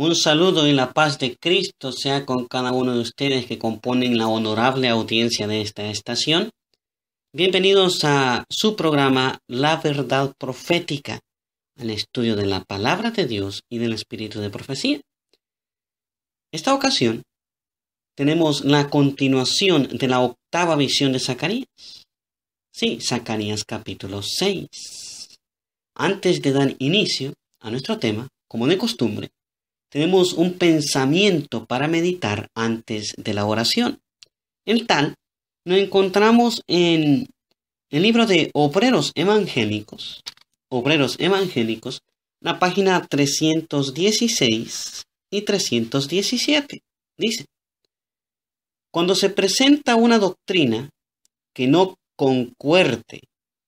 Un saludo y la paz de Cristo sea con cada uno de ustedes que componen la honorable audiencia de esta estación. Bienvenidos a su programa La Verdad Profética, al estudio de la palabra de Dios y del espíritu de profecía. Esta ocasión tenemos la continuación de la octava visión de Zacarías. Sí, Zacarías capítulo 6. Antes de dar inicio a nuestro tema, como de costumbre, tenemos un pensamiento para meditar antes de la oración. En tal, nos encontramos en el libro de Obreros Evangélicos, Obreros Evangélicos, la página 316 y 317. Dice, cuando se presenta una doctrina que no concuerde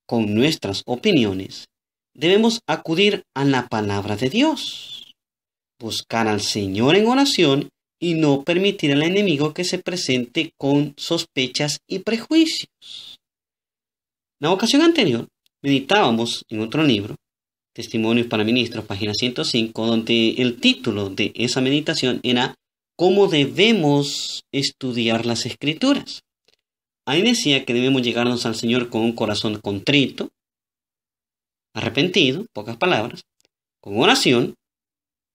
con nuestras opiniones, debemos acudir a la palabra de Dios buscar al Señor en oración y no permitir al enemigo que se presente con sospechas y prejuicios. La ocasión anterior meditábamos en otro libro, Testimonios para Ministros, página 105, donde el título de esa meditación era ¿Cómo debemos estudiar las escrituras? Ahí decía que debemos llegarnos al Señor con un corazón contrito, arrepentido, pocas palabras, con oración,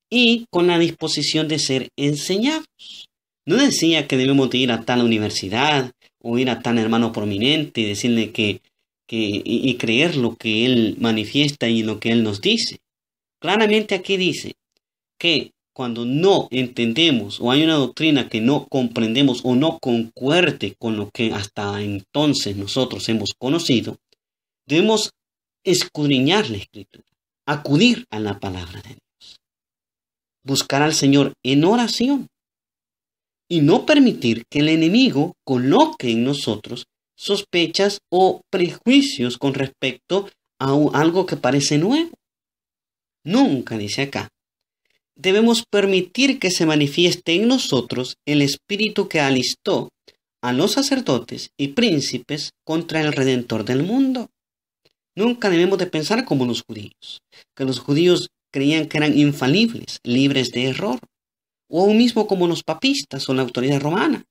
y con la disposición de ser enseñados. No decía que debemos de ir a tal universidad o ir a tal hermano prominente y decirle que, y, creer lo que él manifiesta y lo que él nos dice. Claramente aquí dice que cuando no entendemos o hay una doctrina que no comprendemos o no concuerde con lo que hasta entonces nosotros hemos conocido, debemos escudriñar la escritura, acudir a la palabra de Dios buscar al Señor en oración y no permitir que el enemigo coloque en nosotros sospechas o prejuicios con respecto a algo que parece nuevo. Nunca, dice acá, debemos permitir que se manifieste en nosotros el espíritu que alistó a los sacerdotes y príncipes contra el Redentor del mundo. Nunca debemos de pensar como los judíos, que los judíos creían que eran infalibles, libres de error. O aún mismo como los papistas o la autoridad romana,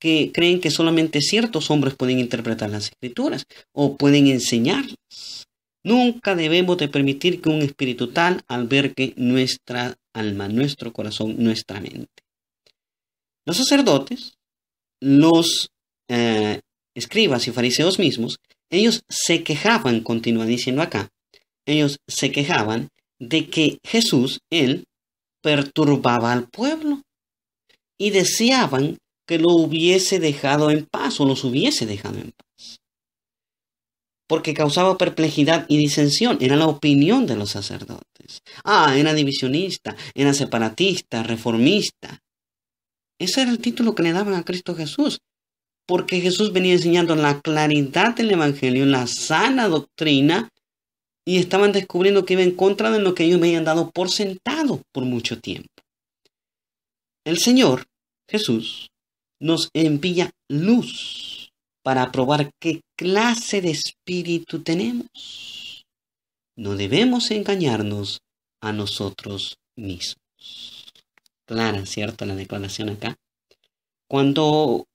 que creen que solamente ciertos hombres pueden interpretar las escrituras o pueden enseñarlas. Nunca debemos de permitir que un espíritu tal albergue nuestra alma, nuestro corazón, nuestra mente. Los sacerdotes, los eh, escribas y fariseos mismos, ellos se quejaban, continúa diciendo acá, ellos se quejaban de que Jesús, él, perturbaba al pueblo y deseaban que lo hubiese dejado en paz o los hubiese dejado en paz. Porque causaba perplejidad y disensión, era la opinión de los sacerdotes. Ah, era divisionista, era separatista, reformista. Ese era el título que le daban a Cristo Jesús, porque Jesús venía enseñando la claridad del Evangelio, la sana doctrina y estaban descubriendo que iba en contra de lo que ellos me habían dado por sentado por mucho tiempo. El Señor, Jesús, nos envía luz para probar qué clase de espíritu tenemos. No debemos engañarnos a nosotros mismos. Clara, ¿cierto? La declaración acá. Cuando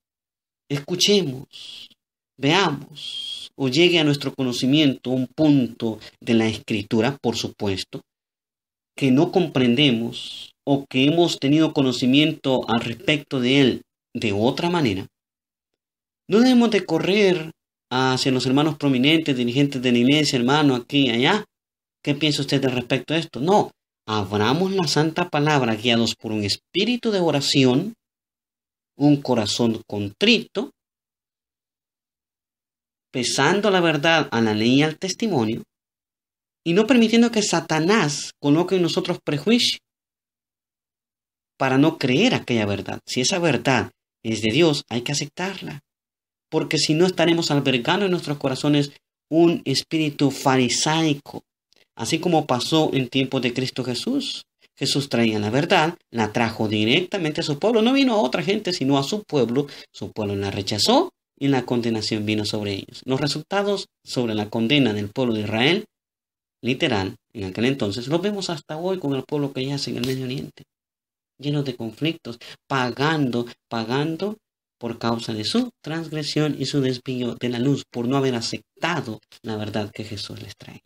escuchemos veamos o llegue a nuestro conocimiento un punto de la escritura, por supuesto, que no comprendemos o que hemos tenido conocimiento al respecto de él de otra manera, no debemos de correr hacia los hermanos prominentes, dirigentes de la iglesia, hermano, aquí y allá. ¿Qué piensa usted al respecto de esto? No, abramos la santa palabra guiados por un espíritu de oración, un corazón contrito pesando la verdad a la ley y al testimonio, y no permitiendo que Satanás coloque en nosotros prejuicio para no creer aquella verdad. Si esa verdad es de Dios, hay que aceptarla, porque si no estaremos albergando en nuestros corazones un espíritu farisaico, así como pasó en tiempos de Cristo Jesús. Jesús traía la verdad, la trajo directamente a su pueblo, no vino a otra gente, sino a su pueblo, su pueblo la rechazó y la condenación vino sobre ellos. Los resultados sobre la condena del pueblo de Israel, literal, en aquel entonces, los vemos hasta hoy con el pueblo que yace en el Medio Oriente, llenos de conflictos, pagando, pagando por causa de su transgresión y su desvío de la luz, por no haber aceptado la verdad que Jesús les trae.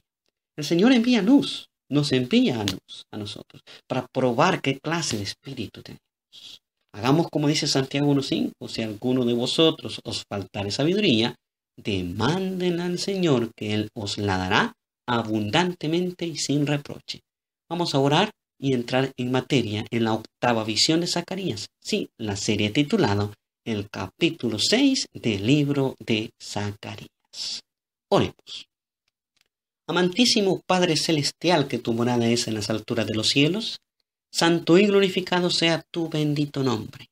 El Señor envía luz, nos envía a luz a nosotros, para probar qué clase de espíritu tenemos. Hagamos como dice Santiago 1.5, si alguno de vosotros os faltare sabiduría, demanden al Señor, que Él os la dará abundantemente y sin reproche. Vamos a orar y entrar en materia en la octava visión de Zacarías, sí, la serie titulada El capítulo 6 del libro de Zacarías. Oremos. Amantísimo Padre Celestial, que tu morada es en las alturas de los cielos, santo y glorificado sea tu bendito nombre.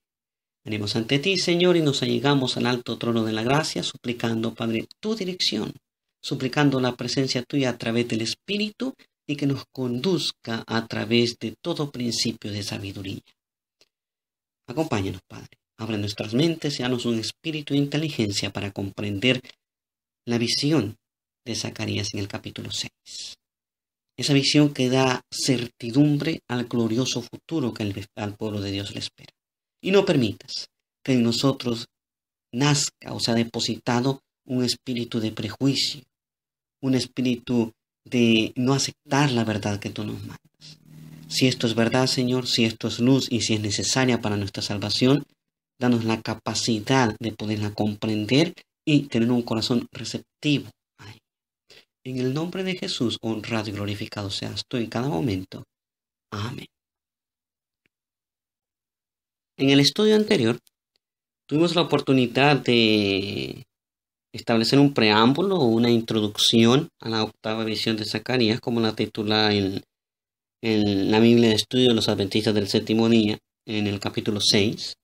Venimos ante ti, Señor, y nos allegamos al alto trono de la gracia, suplicando, Padre, tu dirección, suplicando la presencia tuya a través del Espíritu y que nos conduzca a través de todo principio de sabiduría. Acompáñanos, Padre. Abre nuestras mentes y un espíritu de inteligencia para comprender la visión de Zacarías en el capítulo 6. Esa visión que da certidumbre al glorioso futuro que el, al pueblo de Dios le espera. Y no permitas que en nosotros nazca o sea depositado un espíritu de prejuicio, un espíritu de no aceptar la verdad que tú nos mandas. Si esto es verdad, Señor, si esto es luz y si es necesaria para nuestra salvación, danos la capacidad de poderla comprender y tener un corazón receptivo en el nombre de Jesús, honrado y glorificado seas tú en cada momento. Amén. En el estudio anterior, tuvimos la oportunidad de establecer un preámbulo o una introducción a la octava visión de Zacarías, como la titula en, la Biblia de Estudio de los Adventistas del Séptimo Día, en el capítulo 6.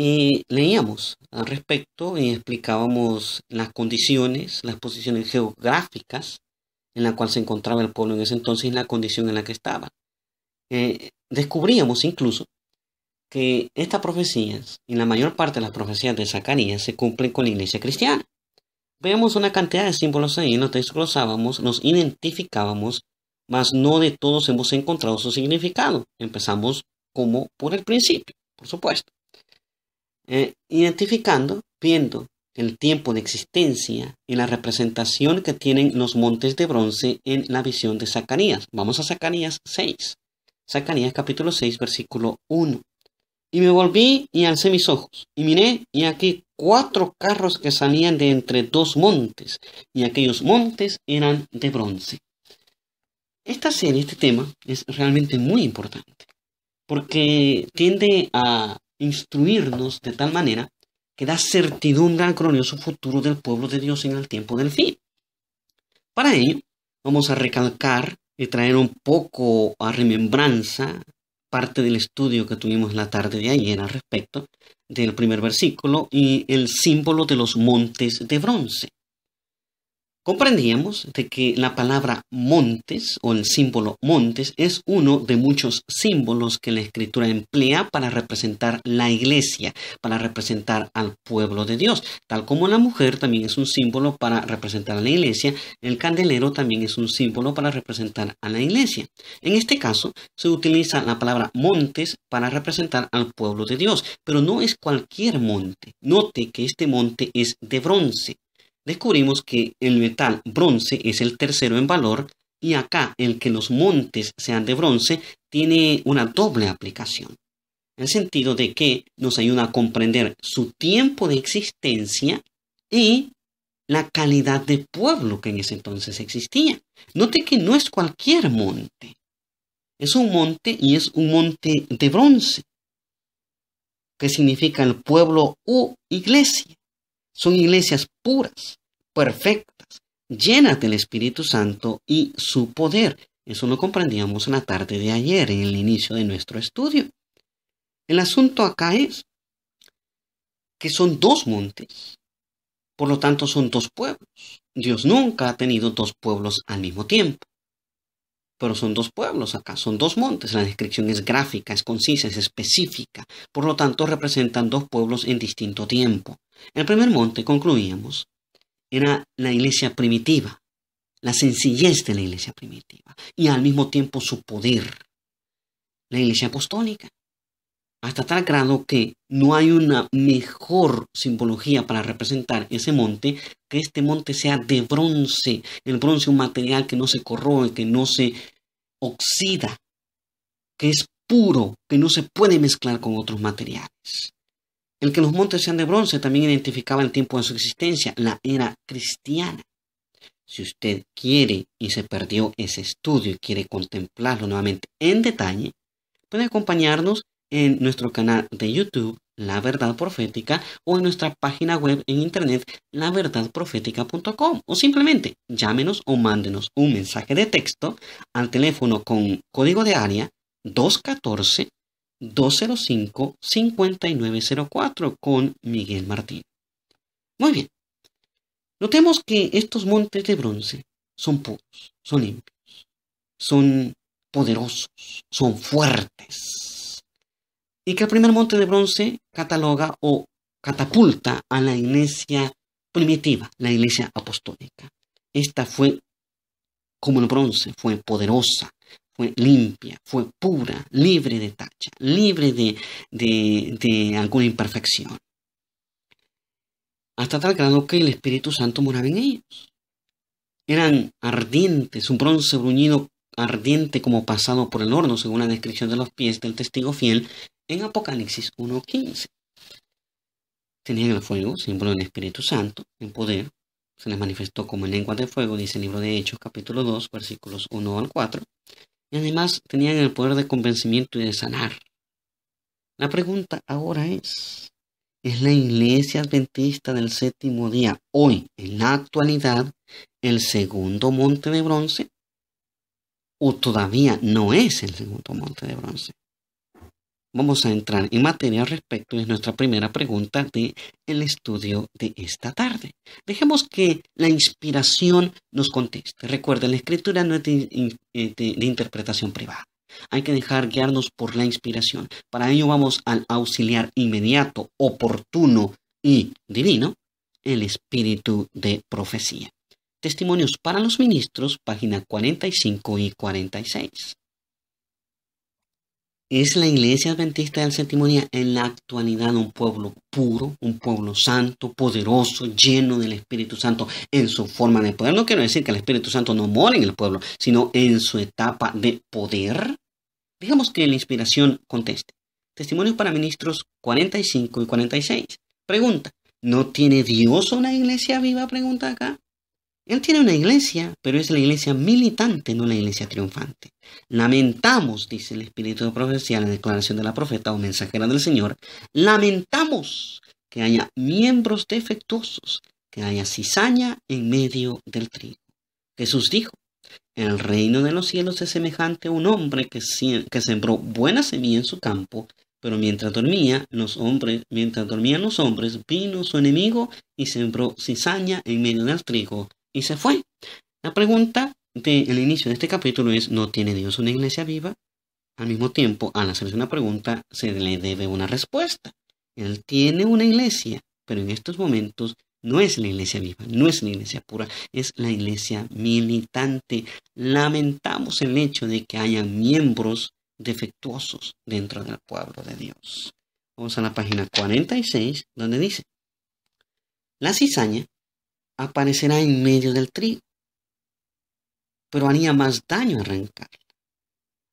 Y leíamos al respecto y explicábamos las condiciones, las posiciones geográficas en la cual se encontraba el pueblo en ese entonces y la condición en la que estaba. Eh, descubríamos incluso que estas profecías y la mayor parte de las profecías de Zacarías se cumplen con la iglesia cristiana. Veamos una cantidad de símbolos ahí, los desglosábamos, nos identificábamos, mas no de todos hemos encontrado su significado. Empezamos como por el principio, por supuesto. Eh, identificando, viendo el tiempo de existencia y la representación que tienen los montes de bronce en la visión de Zacarías. Vamos a Zacarías 6. Zacarías capítulo 6, versículo 1. Y me volví y alcé mis ojos, y miré, y aquí cuatro carros que salían de entre dos montes, y aquellos montes eran de bronce. Esta serie, este tema, es realmente muy importante, porque tiende a instruirnos de tal manera que da certidumbre al glorioso futuro del pueblo de Dios en el tiempo del fin. Para ello, vamos a recalcar y traer un poco a remembranza parte del estudio que tuvimos la tarde de ayer al respecto del primer versículo y el símbolo de los montes de bronce comprendíamos de que la palabra montes o el símbolo montes es uno de muchos símbolos que la escritura emplea para representar la iglesia, para representar al pueblo de Dios, tal como la mujer también es un símbolo para representar a la iglesia, el candelero también es un símbolo para representar a la iglesia. En este caso se utiliza la palabra montes para representar al pueblo de Dios, pero no es cualquier monte. Note que este monte es de bronce descubrimos que el metal bronce es el tercero en valor y acá el que los montes sean de bronce tiene una doble aplicación, en el sentido de que nos ayuda a comprender su tiempo de existencia y la calidad de pueblo que en ese entonces existía. Note que no es cualquier monte, es un monte y es un monte de bronce, ¿Qué significa el pueblo u iglesia. Son iglesias puras, perfectas, llenas del Espíritu Santo y su poder. Eso lo comprendíamos en la tarde de ayer, en el inicio de nuestro estudio. El asunto acá es que son dos montes, por lo tanto son dos pueblos. Dios nunca ha tenido dos pueblos al mismo tiempo, pero son dos pueblos acá, son dos montes. La descripción es gráfica, es concisa, es específica, por lo tanto representan dos pueblos en distinto tiempo. El primer monte, concluíamos, era la iglesia primitiva, la sencillez de la iglesia primitiva y al mismo tiempo su poder, la iglesia apostólica, hasta tal grado que no hay una mejor simbología para representar ese monte que este monte sea de bronce, el bronce un material que no se corroe, que no se oxida, que es puro, que no se puede mezclar con otros materiales. El que los montes sean de bronce también identificaba el tiempo de su existencia, la era cristiana. Si usted quiere y se perdió ese estudio y quiere contemplarlo nuevamente en detalle, puede acompañarnos en nuestro canal de YouTube, La Verdad Profética, o en nuestra página web en internet, laverdadprofética.com, o simplemente llámenos o mándenos un mensaje de texto al teléfono con código de área 214 205-5904 con Miguel Martín. Muy bien. Notemos que estos montes de bronce son puros, son limpios, son poderosos, son fuertes. Y que el primer monte de bronce cataloga o catapulta a la iglesia primitiva, la iglesia apostólica. Esta fue, como el bronce, fue poderosa, fue limpia, fue pura, libre de tacha, libre de, alguna imperfección. Hasta tal grado que el Espíritu Santo moraba en ellos. Eran ardientes, un bronce bruñido ardiente como pasado por el horno, según la descripción de los pies del testigo fiel en Apocalipsis 1.15. Tenían el fuego, símbolo del Espíritu Santo, en poder, se les manifestó como en lengua de fuego, dice el libro de Hechos capítulo 2, versículos 1 al 4 y además tenían el poder de convencimiento y de sanar. La pregunta ahora es, ¿es la iglesia adventista del séptimo día hoy, en la actualidad, el segundo monte de bronce? ¿O todavía no es el segundo monte de bronce? Vamos a entrar en materia al respecto, es nuestra primera pregunta de el estudio de esta tarde. Dejemos que la inspiración nos conteste. Recuerden, la escritura no es eh, de, interpretación privada. Hay que dejar guiarnos por la inspiración. Para ello vamos al auxiliar inmediato, oportuno y divino, el espíritu de profecía. Testimonios para los ministros, página 45 y 46. ¿Es la iglesia adventista del séptimo en la actualidad un pueblo puro, un pueblo santo, poderoso, lleno del Espíritu Santo en su forma de poder? No quiero decir que el Espíritu Santo no mora en el pueblo, sino en su etapa de poder. Digamos que la inspiración conteste. Testimonios para ministros 45 y 46. Pregunta, ¿no tiene Dios una iglesia viva? Pregunta acá. Él tiene una iglesia, pero es la iglesia militante, no la iglesia triunfante. Lamentamos, dice el espíritu de en la declaración de la profeta o mensajera del Señor, lamentamos que haya miembros defectuosos, que haya cizaña en medio del trigo. Jesús dijo, el reino de los cielos es semejante a un hombre que, que sembró buena semilla en su campo, pero mientras dormía, hombres, mientras dormían los hombres, vino su enemigo y sembró cizaña en medio del trigo y se fue. La pregunta del inicio de este capítulo es, ¿no tiene Dios una iglesia viva? Al mismo tiempo, al hacerse una pregunta, se le debe una respuesta. Él tiene una iglesia, pero en estos momentos no es la iglesia viva, no es la iglesia pura, es la iglesia militante. Lamentamos el hecho de que haya miembros defectuosos dentro del pueblo de Dios. Vamos a la página 46, donde dice, la cizaña aparecerá en medio del trigo, pero haría más daño arrancarla,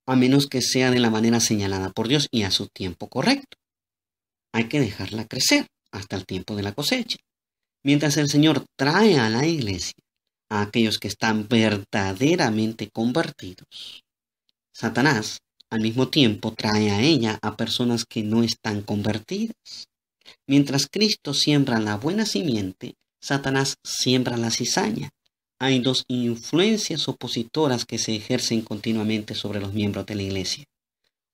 a menos que sea de la manera señalada por Dios y a su tiempo correcto. Hay que dejarla crecer hasta el tiempo de la cosecha, mientras el Señor trae a la iglesia a aquellos que están verdaderamente convertidos. Satanás al mismo tiempo trae a ella a personas que no están convertidas. Mientras Cristo siembra la buena simiente, Satanás siembra la cizaña. Hay dos influencias opositoras que se ejercen continuamente sobre los miembros de la iglesia.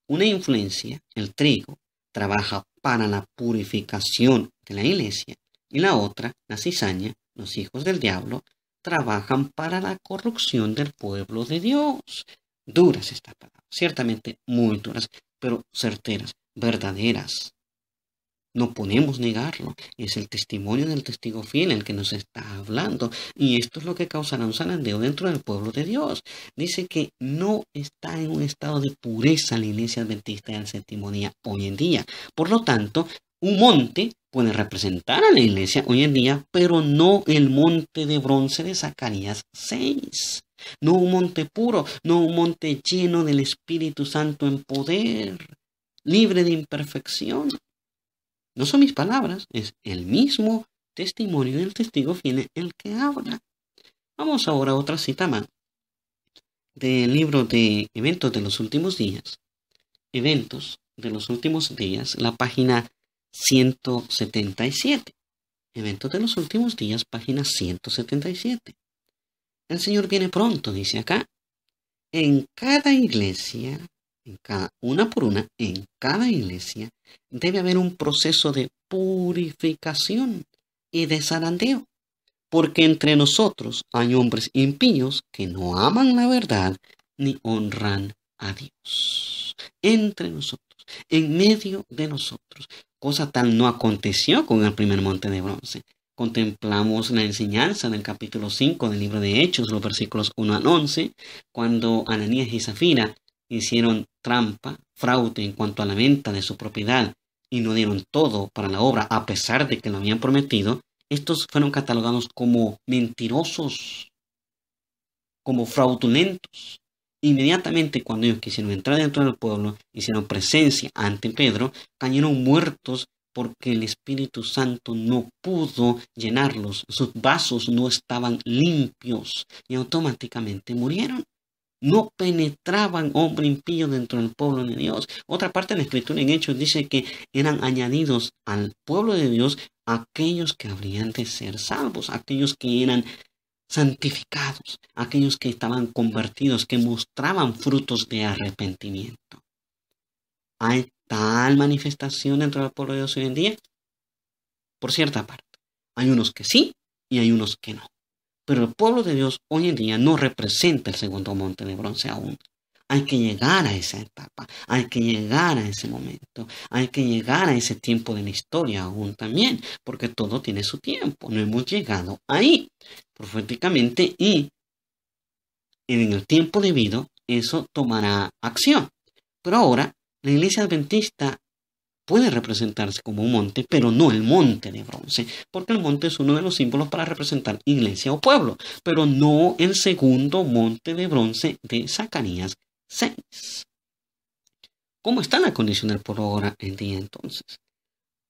Una influencia, el trigo, trabaja para la purificación de la iglesia y la otra, la cizaña, los hijos del diablo, trabajan para la corrupción del pueblo de Dios. Duras estas palabras, ciertamente muy duras, pero certeras, verdaderas. No podemos negarlo. Es el testimonio del testigo fiel el que nos está hablando. Y esto es lo que causará un sanandeo dentro del pueblo de Dios. Dice que no está en un estado de pureza la iglesia adventista en la día hoy en día. Por lo tanto, un monte puede representar a la iglesia hoy en día, pero no el monte de bronce de Zacarías 6. No un monte puro, no un monte lleno del Espíritu Santo en poder, libre de imperfección. No son mis palabras, es el mismo testimonio del testigo viene el que habla. Vamos ahora a otra cita más del libro de Eventos de los Últimos Días. Eventos de los Últimos Días, la página 177. Eventos de los Últimos Días, página 177. El Señor viene pronto, dice acá. En cada iglesia una por una, en cada iglesia, debe haber un proceso de purificación y de zarandeo, porque entre nosotros hay hombres impíos que no aman la verdad ni honran a Dios. Entre nosotros, en medio de nosotros, cosa tal no aconteció con el primer monte de bronce. Contemplamos la enseñanza del capítulo 5 del libro de Hechos, los versículos 1 al 11, cuando Ananías y Zafira hicieron trampa, fraude en cuanto a la venta de su propiedad y no dieron todo para la obra a pesar de que lo habían prometido, estos fueron catalogados como mentirosos, como fraudulentos. Inmediatamente cuando ellos quisieron entrar dentro del pueblo, hicieron presencia ante Pedro, cayeron muertos porque el Espíritu Santo no pudo llenarlos, sus vasos no estaban limpios y automáticamente murieron no penetraban hombre impío dentro del pueblo de Dios. Otra parte de la escritura en Hechos dice que eran añadidos al pueblo de Dios aquellos que habrían de ser salvos, aquellos que eran santificados, aquellos que estaban convertidos, que mostraban frutos de arrepentimiento. Hay tal manifestación dentro del pueblo de Dios hoy en día. Por cierta parte, hay unos que sí y hay unos que no. Pero el pueblo de Dios hoy en día no representa el segundo monte de bronce aún. Hay que llegar a esa etapa, hay que llegar a ese momento, hay que llegar a ese tiempo de la historia aún también, porque todo tiene su tiempo, no hemos llegado ahí proféticamente y en el tiempo debido eso tomará acción. Pero ahora la iglesia adventista puede representarse como un monte, pero no el monte de bronce, porque el monte es uno de los símbolos para representar iglesia o pueblo, pero no el segundo monte de bronce de Zacarías 6. ¿Cómo está la condición del pueblo ahora en día entonces?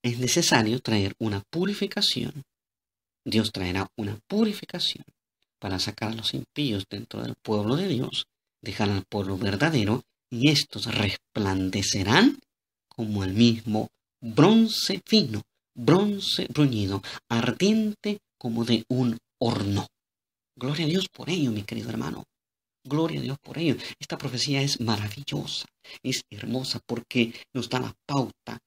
Es necesario traer una purificación. Dios traerá una purificación para sacar a los impíos dentro del pueblo de Dios, dejar al pueblo verdadero y estos resplandecerán como el mismo, bronce fino, bronce bruñido, ardiente como de un horno. Gloria a Dios por ello, mi querido hermano. Gloria a Dios por ello. Esta profecía es maravillosa, es hermosa porque nos da la pauta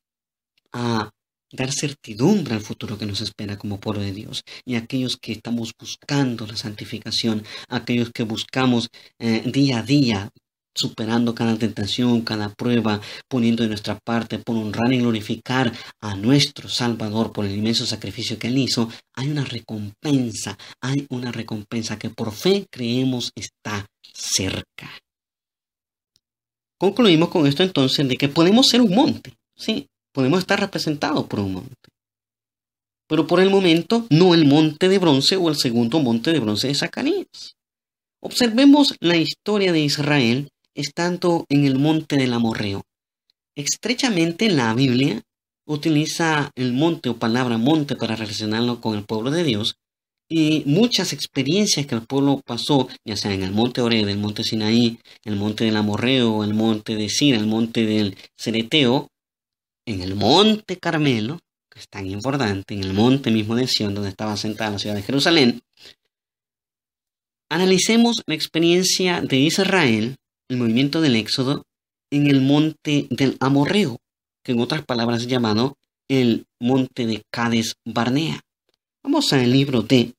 a dar certidumbre al futuro que nos espera como pueblo de Dios y aquellos que estamos buscando la santificación, aquellos que buscamos eh, día a día superando cada tentación, cada prueba, poniendo de nuestra parte por honrar y glorificar a nuestro Salvador por el inmenso sacrificio que Él hizo, hay una recompensa, hay una recompensa que por fe creemos está cerca. Concluimos con esto entonces de que podemos ser un monte, sí, podemos estar representados por un monte. Pero por el momento, no el monte de bronce o el segundo monte de bronce de Zacarías. Observemos la historia de Israel estando en el monte del amorreo. Estrechamente la Biblia utiliza el monte o palabra monte para relacionarlo con el pueblo de Dios y muchas experiencias que el pueblo pasó, ya sea en el monte Oreo, el monte Sinaí, el monte del Amorreo, el monte de Sina, el monte del Cereteo, en el monte Carmelo, que es tan importante, en el monte mismo de Sion, donde estaba sentada la ciudad de Jerusalén. Analicemos la experiencia de Israel movimiento del Éxodo en el monte del Amorreo, que en otras palabras es llamado el monte de Cades Barnea. Vamos al libro de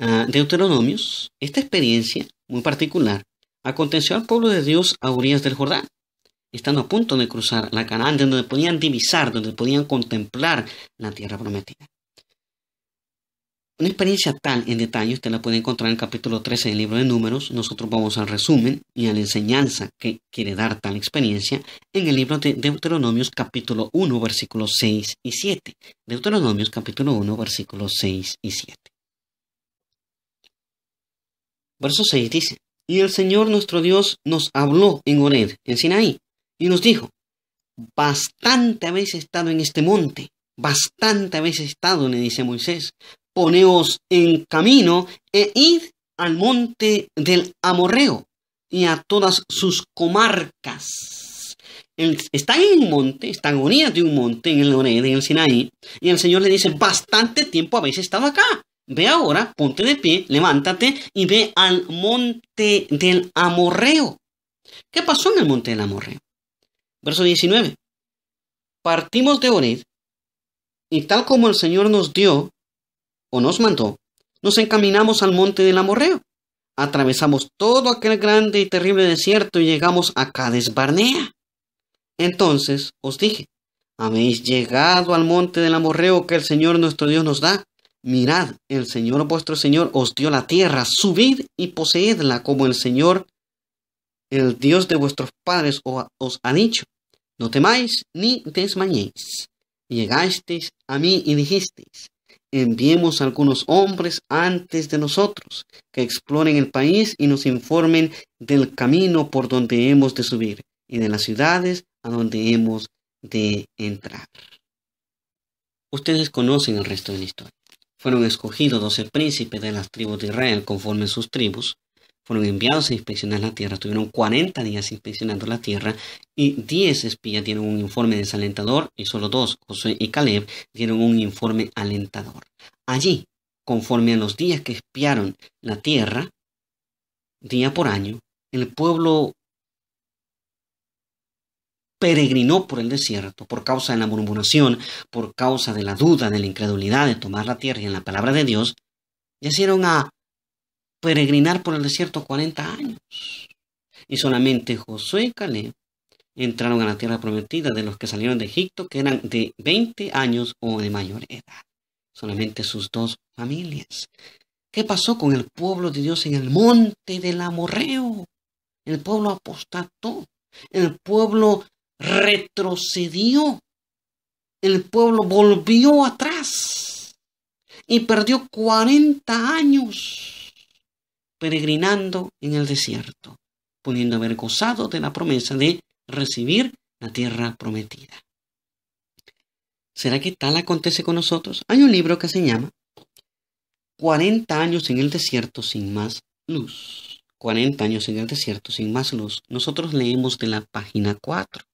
ah, Deuteronomios. Esta experiencia muy particular aconteció al pueblo de Dios a orillas del Jordán, estando a punto de cruzar la Canaán, donde podían divisar, donde podían contemplar la tierra prometida. Una experiencia tal en detalle usted la puede encontrar en el capítulo 13 del libro de números. Nosotros vamos al resumen y a la enseñanza que quiere dar tal experiencia en el libro de Deuteronomios capítulo 1 versículos 6 y 7. Deuteronomios capítulo 1 versículos 6 y 7. Verso 6 dice, Y el Señor nuestro Dios nos habló en Ored, en Sinaí, y nos dijo, Bastante habéis estado en este monte, bastante habéis estado, le dice Moisés, poneos en camino e id al monte del Amorreo y a todas sus comarcas. están en un monte, están unidas de un monte en el Ored, en el Sinaí, y el Señor le dice, bastante tiempo habéis estado acá. Ve ahora, ponte de pie, levántate y ve al monte del Amorreo. ¿Qué pasó en el monte del Amorreo? Verso 19. Partimos de Ored, y tal como el Señor nos dio, o nos mandó, nos encaminamos al monte del Amorreo. Atravesamos todo aquel grande y terrible desierto y llegamos a Cades Barnea. Entonces os dije, habéis llegado al monte del Amorreo que el Señor nuestro Dios nos da. Mirad, el Señor vuestro Señor os dio la tierra, subid y poseedla como el Señor, el Dios de vuestros padres, os ha dicho. No temáis ni desmañéis. Llegasteis a mí y dijisteis, enviemos algunos hombres antes de nosotros, que exploren el país y nos informen del camino por donde hemos de subir y de las ciudades a donde hemos de entrar. Ustedes conocen el resto de la historia. Fueron escogidos doce príncipes de las tribus de Israel conforme sus tribus, fueron enviados a inspeccionar la tierra, estuvieron 40 días inspeccionando la tierra y 10 espías dieron un informe desalentador y solo dos, José y Caleb, dieron un informe alentador. Allí, conforme a los días que espiaron la tierra, día por año, el pueblo peregrinó por el desierto por causa de la murmuración, por causa de la duda, de la incredulidad de tomar la tierra y en la palabra de Dios, y hicieron a peregrinar por el desierto 40 años. Y solamente Josué y Caleb entraron a la tierra prometida de los que salieron de Egipto, que eran de 20 años o de mayor edad. Solamente sus dos familias. ¿Qué pasó con el pueblo de Dios en el monte del Amorreo? El pueblo apostató. El pueblo retrocedió. El pueblo volvió atrás. Y perdió 40 años peregrinando en el desierto, pudiendo haber gozado de la promesa de recibir la tierra prometida. ¿Será que tal acontece con nosotros? Hay un libro que se llama 40 años en el desierto sin más luz. 40 años en el desierto sin más luz. Nosotros leemos de la página 4.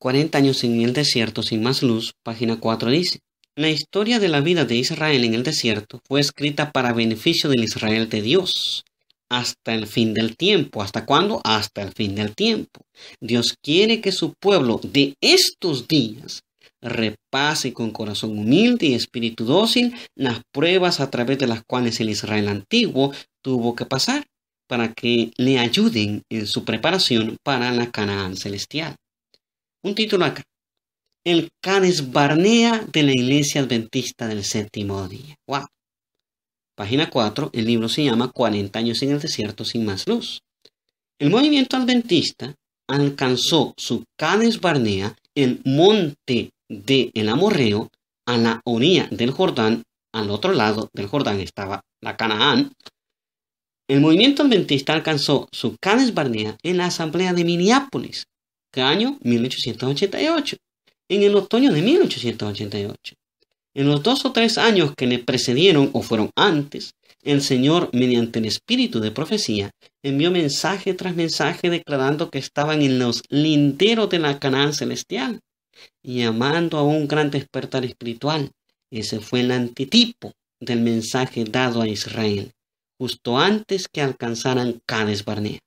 40 años en el desierto sin más luz, página 4 dice, la historia de la vida de Israel en el desierto fue escrita para beneficio del Israel de Dios, hasta el fin del tiempo. ¿Hasta cuándo? Hasta el fin del tiempo. Dios quiere que su pueblo de estos días repase con corazón humilde y espíritu dócil las pruebas a través de las cuales el Israel antiguo tuvo que pasar para que le ayuden en su preparación para la Canaán celestial. Un título acá, el Canes Barnea de la Iglesia Adventista del Séptimo Día. Página 4, el libro se llama 40 años en el desierto sin más luz. El movimiento adventista alcanzó su Canesbarnea Barnea, el monte de el Amorreo, a la orilla del Jordán, al otro lado del Jordán estaba la Canaán. El movimiento adventista alcanzó su Canesbarnea Barnea en la asamblea de Minneapolis, año 1888 en el otoño de 1888. En los dos o tres años que le precedieron o fueron antes, el Señor, mediante el espíritu de profecía, envió mensaje tras mensaje declarando que estaban en los linderos de la Canaán celestial y llamando a un gran despertar espiritual. Ese fue el antitipo del mensaje dado a Israel, justo antes que alcanzaran Cades Barnea.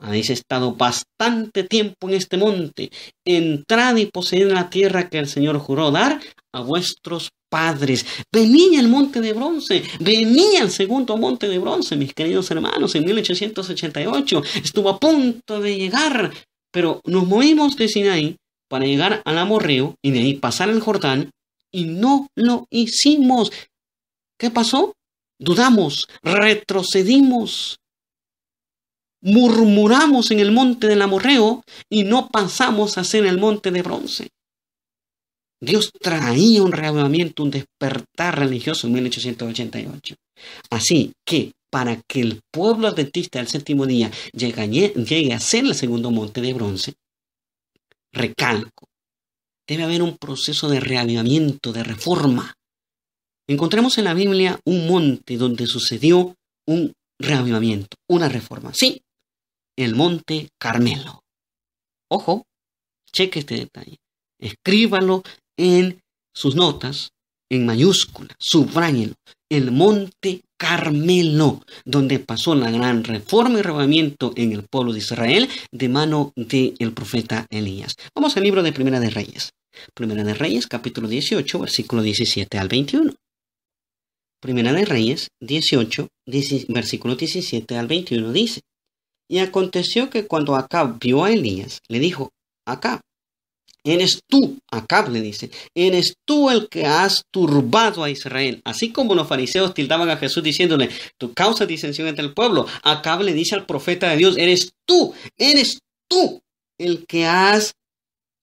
Habéis estado bastante tiempo en este monte. Entrad y poseed la tierra que el Señor juró dar a vuestros padres. Venía el monte de bronce, venía el segundo monte de bronce, mis queridos hermanos, en 1888. Estuvo a punto de llegar, pero nos movimos de Sinaí para llegar al Amorreo y de ahí pasar el Jordán y no lo hicimos. ¿Qué pasó? Dudamos, retrocedimos murmuramos en el monte del amorreo y no pasamos a ser el monte de bronce. Dios traía un reavivamiento, un despertar religioso en 1888. Así que para que el pueblo adventista del séptimo día llegue a ser el segundo monte de bronce, recalco, debe haber un proceso de reavivamiento, de reforma. Encontramos en la Biblia un monte donde sucedió un reavivamiento, una reforma. Sí, el Monte Carmelo. Ojo, cheque este detalle. Escríbalo en sus notas, en mayúscula, Subráñelo. El Monte Carmelo, donde pasó la gran reforma y rebamiento en el pueblo de Israel de mano del profeta Elías. Vamos al libro de Primera de Reyes. Primera de Reyes, capítulo 18, versículo 17 al 21. Primera de Reyes 18, versículo 17 al 21 dice, y aconteció que cuando Acab vio a Elías, le dijo, Acab, eres tú, Acab le dice, eres tú el que has turbado a Israel. Así como los fariseos tildaban a Jesús diciéndole, tu causa disensión entre el pueblo, Acab le dice al profeta de Dios, eres tú, eres tú el que has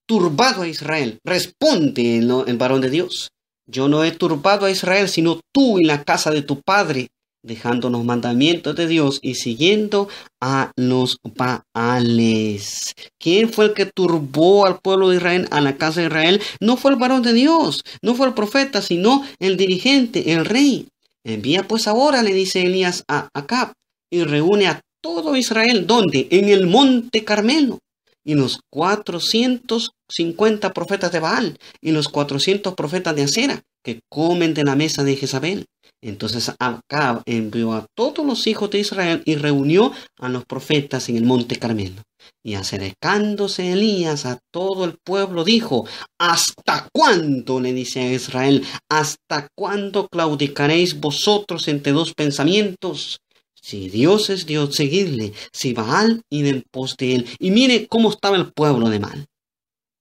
turbado a Israel. Responde en varón de Dios. Yo no he turbado a Israel, sino tú en la casa de tu padre dejando los mandamientos de Dios y siguiendo a los Baales. ¿Quién fue el que turbó al pueblo de Israel, a la casa de Israel? No fue el varón de Dios, no fue el profeta, sino el dirigente, el rey. Envía pues ahora, le dice Elías a Acab, y reúne a todo Israel, ¿dónde? En el monte Carmelo. Y los 450 profetas de Baal y los 400 profetas de Acera que comen de la mesa de Jezabel. Entonces Acab envió a todos los hijos de Israel y reunió a los profetas en el monte Carmelo. Y acercándose Elías a todo el pueblo, dijo, ¿Hasta cuándo? le dice a Israel, ¿hasta cuándo claudicaréis vosotros entre dos pensamientos? Si Dios es Dios, seguidle, si Baal, id en pos de él. Y mire cómo estaba el pueblo de mal.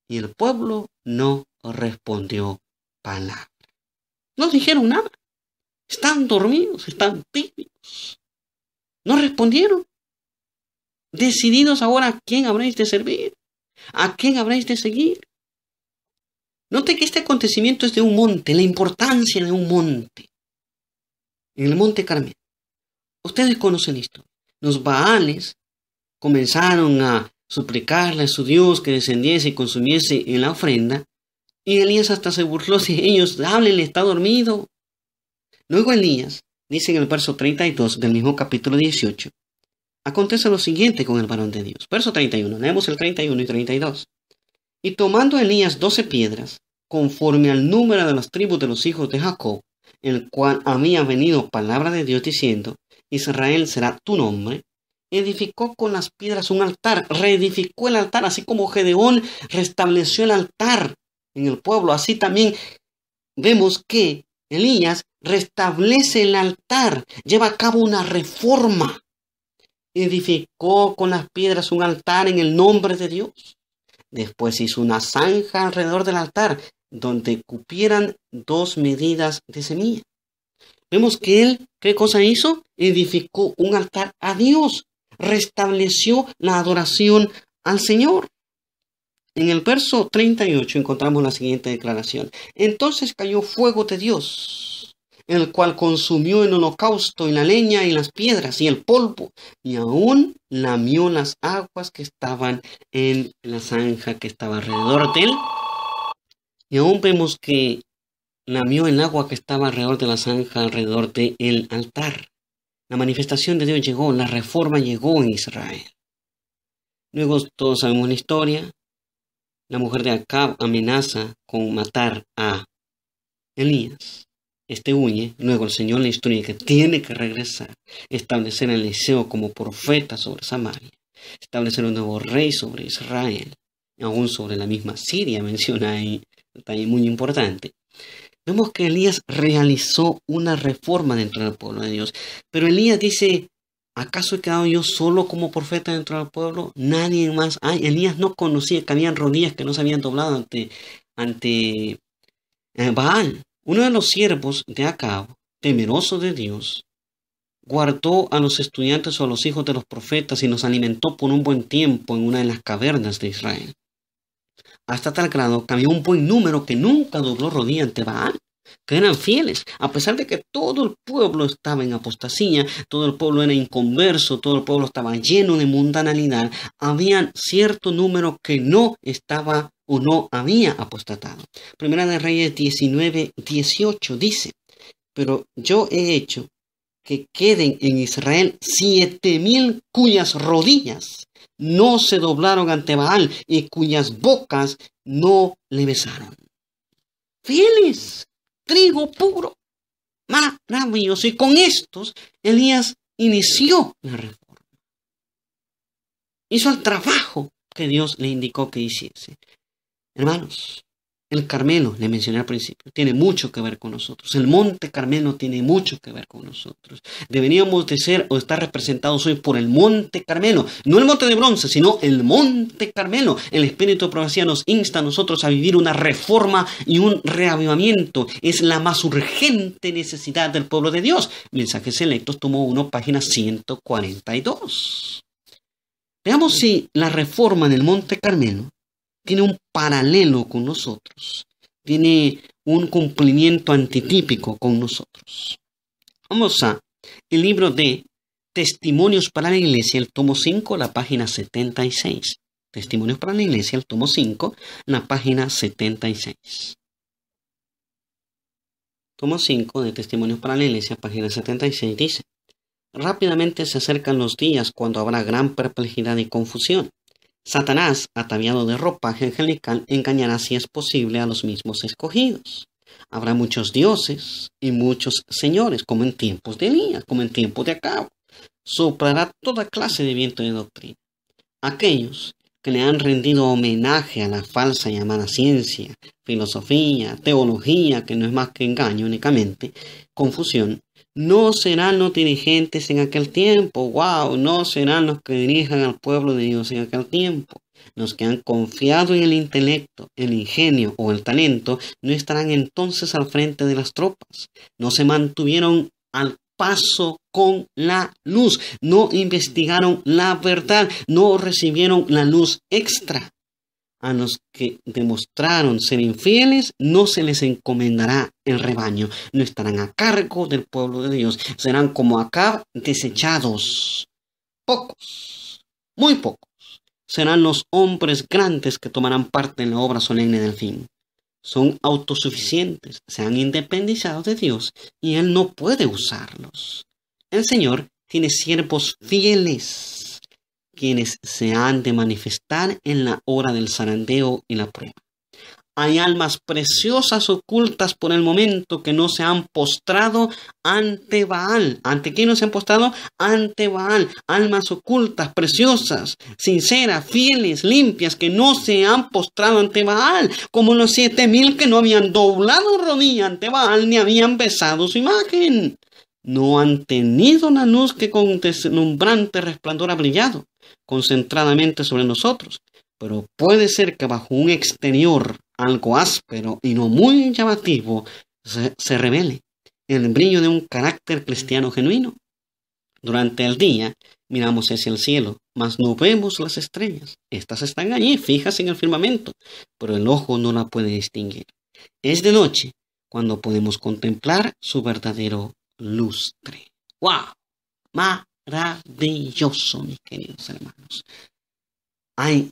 Y el pueblo no respondió palabra. No dijeron nada. Están dormidos, están tímidos. No respondieron. Decididos ahora a quién habréis de servir, a quién habréis de seguir. Note que este acontecimiento es de un monte, la importancia de un monte. En el monte Carmelo. Ustedes conocen esto. Los Baales comenzaron a suplicarle a su Dios que descendiese y consumiese en la ofrenda y Elías hasta se burló si ellos, háblele, está dormido. Luego Elías dice en el verso 32 del mismo capítulo 18, acontece lo siguiente con el varón de Dios. Verso 31, leemos el 31 y 32. Y tomando Elías doce piedras, conforme al número de las tribus de los hijos de Jacob, el cual había venido palabra de Dios diciendo, Israel será tu nombre, edificó con las piedras un altar, reedificó el altar, así como Gedeón restableció el altar en el pueblo. Así también vemos que Elías restablece el altar, lleva a cabo una reforma. Edificó con las piedras un altar en el nombre de Dios. Después hizo una zanja alrededor del altar donde cupieran dos medidas de semilla. Vemos que él, ¿qué cosa hizo? Edificó un altar a Dios, restableció la adoración al Señor. En el verso 38 encontramos la siguiente declaración. Entonces cayó fuego de Dios, el cual consumió el holocausto y la leña y las piedras y el polvo, y aún lamió las aguas que estaban en la zanja que estaba alrededor de él. Y aún vemos que lamió el agua que estaba alrededor de la zanja, alrededor del el altar. La manifestación de Dios llegó, la reforma llegó en Israel. Luego todos sabemos la historia, la mujer de Acab amenaza con matar a Elías. Este huye, luego el Señor le instruye que tiene que regresar, establecer a Eliseo como profeta sobre Samaria, establecer un nuevo rey sobre Israel, aún sobre la misma Siria, menciona ahí, también muy importante. Vemos que Elías realizó una reforma dentro del pueblo de Dios, pero Elías dice, ¿Acaso he quedado yo solo como profeta dentro del pueblo? Nadie más. Ah, Elías no conocía que habían rodillas que no se habían doblado ante, ante eh, Baal. Uno de los siervos de Acab, temeroso de Dios, guardó a los estudiantes o a los hijos de los profetas y los alimentó por un buen tiempo en una de las cavernas de Israel. Hasta tal grado cambió un buen número que nunca dobló rodillas ante Baal que eran fieles, a pesar de que todo el pueblo estaba en apostasía, todo el pueblo era inconverso, todo el pueblo estaba lleno de mundanalidad, había cierto número que no estaba o no había apostatado. Primera de Reyes 19, 18 dice, pero yo he hecho que queden en Israel siete mil cuyas rodillas no se doblaron ante Baal y cuyas bocas no le besaron. Fieles, trigo puro. Maravilloso. Y con estos, Elías inició la reforma. Hizo el trabajo que Dios le indicó que hiciese. Hermanos, el Carmelo, le mencioné al principio, tiene mucho que ver con nosotros. El Monte Carmelo tiene mucho que ver con nosotros. Deberíamos de ser o estar representados hoy por el Monte Carmelo. No el Monte de Bronce, sino el Monte Carmelo. El Espíritu de nos insta a nosotros a vivir una reforma y un reavivamiento. Es la más urgente necesidad del pueblo de Dios. Mensajes selectos, tomo 1, página 142. Veamos si la reforma en el Monte Carmelo tiene un paralelo con nosotros, tiene un cumplimiento antitípico con nosotros. Vamos a el libro de Testimonios para la Iglesia, el tomo 5, la página 76. Testimonios para la Iglesia, el tomo 5, la página 76. Tomo 5 de Testimonios para la Iglesia, página 76, dice, Rápidamente se acercan los días cuando habrá gran perplejidad y confusión Satanás, ataviado de ropaje angelical, engañará si es posible a los mismos escogidos. Habrá muchos dioses y muchos señores, como en tiempos de Elías, como en tiempos de Acabo. Soplará toda clase de viento de doctrina. Aquellos que le han rendido homenaje a la falsa llamada ciencia, filosofía, teología, que no es más que engaño únicamente, confusión, no serán los dirigentes en aquel tiempo, wow, no serán los que dirijan al pueblo de Dios en aquel tiempo. Los que han confiado en el intelecto, el ingenio o el talento no estarán entonces al frente de las tropas. No se mantuvieron al paso con la luz, no investigaron la verdad, no recibieron la luz extra a los que demostraron ser infieles, no se les encomendará el rebaño, no estarán a cargo del pueblo de Dios, serán como acá, desechados. Pocos, muy pocos, serán los hombres grandes que tomarán parte en la obra solemne del fin. Son autosuficientes, se han independizado de Dios y Él no puede usarlos. El Señor tiene siervos fieles quienes se han de manifestar en la hora del zarandeo y la prueba. Hay almas preciosas ocultas por el momento que no se han postrado ante Baal. ¿Ante quién no se han postrado? Ante Baal. Almas ocultas, preciosas, sinceras, fieles, limpias, que no se han postrado ante Baal. Como los siete mil que no habían doblado rodilla ante Baal ni habían besado su imagen no han tenido la luz que con deslumbrante resplandor ha brillado concentradamente sobre nosotros, pero puede ser que bajo un exterior algo áspero y no muy llamativo se, revele el brillo de un carácter cristiano genuino. Durante el día miramos hacia el cielo, mas no vemos las estrellas. Estas están allí, fijas en el firmamento, pero el ojo no la puede distinguir. Es de noche cuando podemos contemplar su verdadero lustre. ¡Wow! Maravilloso, mis queridos hermanos. Hay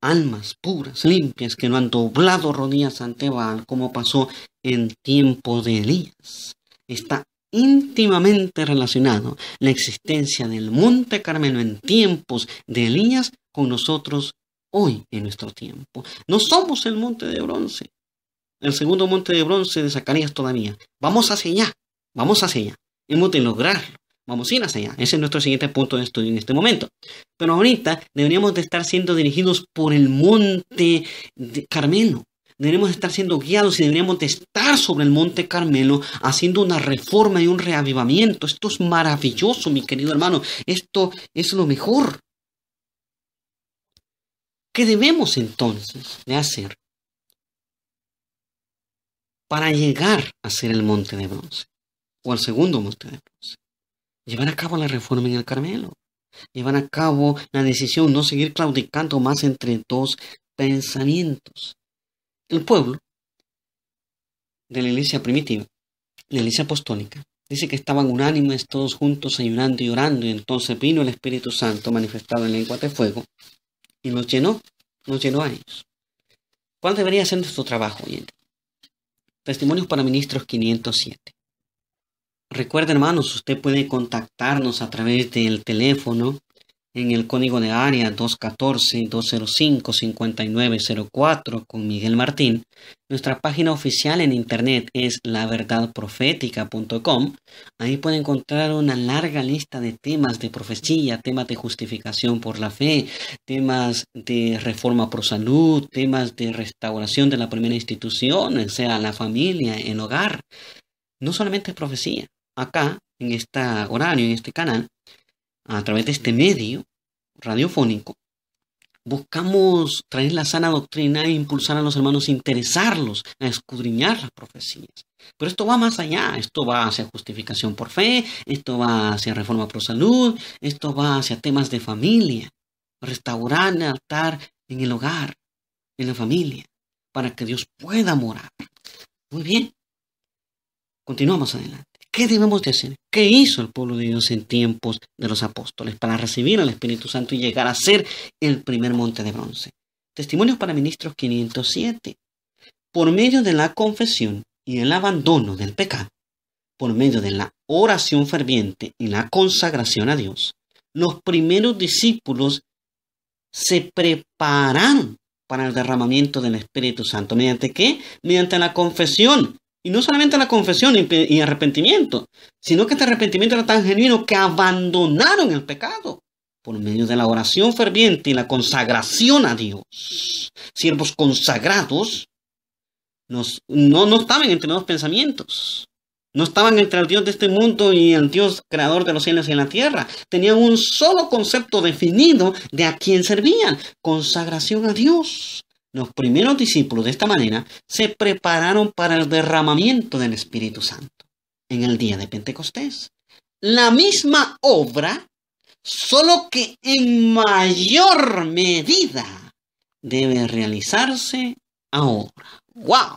almas puras, limpias, que no han doblado rodillas ante Baal, como pasó en tiempo de Elías. Está íntimamente relacionado la existencia del Monte Carmelo en tiempos de Elías con nosotros hoy en nuestro tiempo. No somos el monte de bronce, el segundo monte de bronce de Zacarías todavía. Vamos a señalar Vamos hacia allá. Hemos de lograrlo. Vamos a ir hacia allá. Ese es nuestro siguiente punto de estudio en este momento. Pero ahorita deberíamos de estar siendo dirigidos por el monte Carmelo. Deberíamos de estar siendo guiados y deberíamos de estar sobre el monte Carmelo haciendo una reforma y un reavivamiento. Esto es maravilloso, mi querido hermano. Esto es lo mejor. ¿Qué debemos entonces de hacer para llegar a ser el monte de bronce? o al segundo Monte Llevan a cabo la reforma en el Carmelo. Llevan a cabo la decisión no seguir claudicando más entre dos pensamientos. El pueblo de la iglesia primitiva, la iglesia apostólica, dice que estaban unánimes todos juntos ayunando y orando, y entonces vino el Espíritu Santo manifestado en lengua de fuego y nos llenó, nos llenó a ellos. ¿Cuál debería ser nuestro trabajo hoy en día? Testimonios para Ministros 507. Recuerde, hermanos, usted puede contactarnos a través del teléfono en el código de área 214-205-5904 con Miguel Martín. Nuestra página oficial en internet es laverdadprofética.com. Ahí puede encontrar una larga lista de temas de profecía, temas de justificación por la fe, temas de reforma por salud, temas de restauración de la primera institución, sea, la familia, el hogar. No solamente es profecía, acá, en este horario, en este canal, a través de este medio radiofónico, buscamos traer la sana doctrina e impulsar a los hermanos a interesarlos, a escudriñar las profecías. Pero esto va más allá, esto va hacia justificación por fe, esto va hacia reforma por salud, esto va hacia temas de familia, restaurar el altar en el hogar, en la familia, para que Dios pueda morar. Muy bien, continuamos adelante. ¿Qué debemos de hacer? ¿Qué hizo el pueblo de Dios en tiempos de los apóstoles para recibir al Espíritu Santo y llegar a ser el primer monte de bronce? Testimonios para Ministros 507. Por medio de la confesión y el abandono del pecado, por medio de la oración ferviente y la consagración a Dios, los primeros discípulos se preparan para el derramamiento del Espíritu Santo. ¿Mediante qué? Mediante la confesión y no solamente la confesión y arrepentimiento, sino que este arrepentimiento era tan genuino que abandonaron el pecado por medio de la oración ferviente y la consagración a Dios. Siervos consagrados no, no estaban entre los pensamientos. No estaban entre el Dios de este mundo y el Dios creador de los cielos y en la tierra. Tenían un solo concepto definido de a quién servían. Consagración a Dios. Los primeros discípulos de esta manera se prepararon para el derramamiento del Espíritu Santo en el día de Pentecostés. La misma obra, solo que en mayor medida debe realizarse ahora. ¡Wow!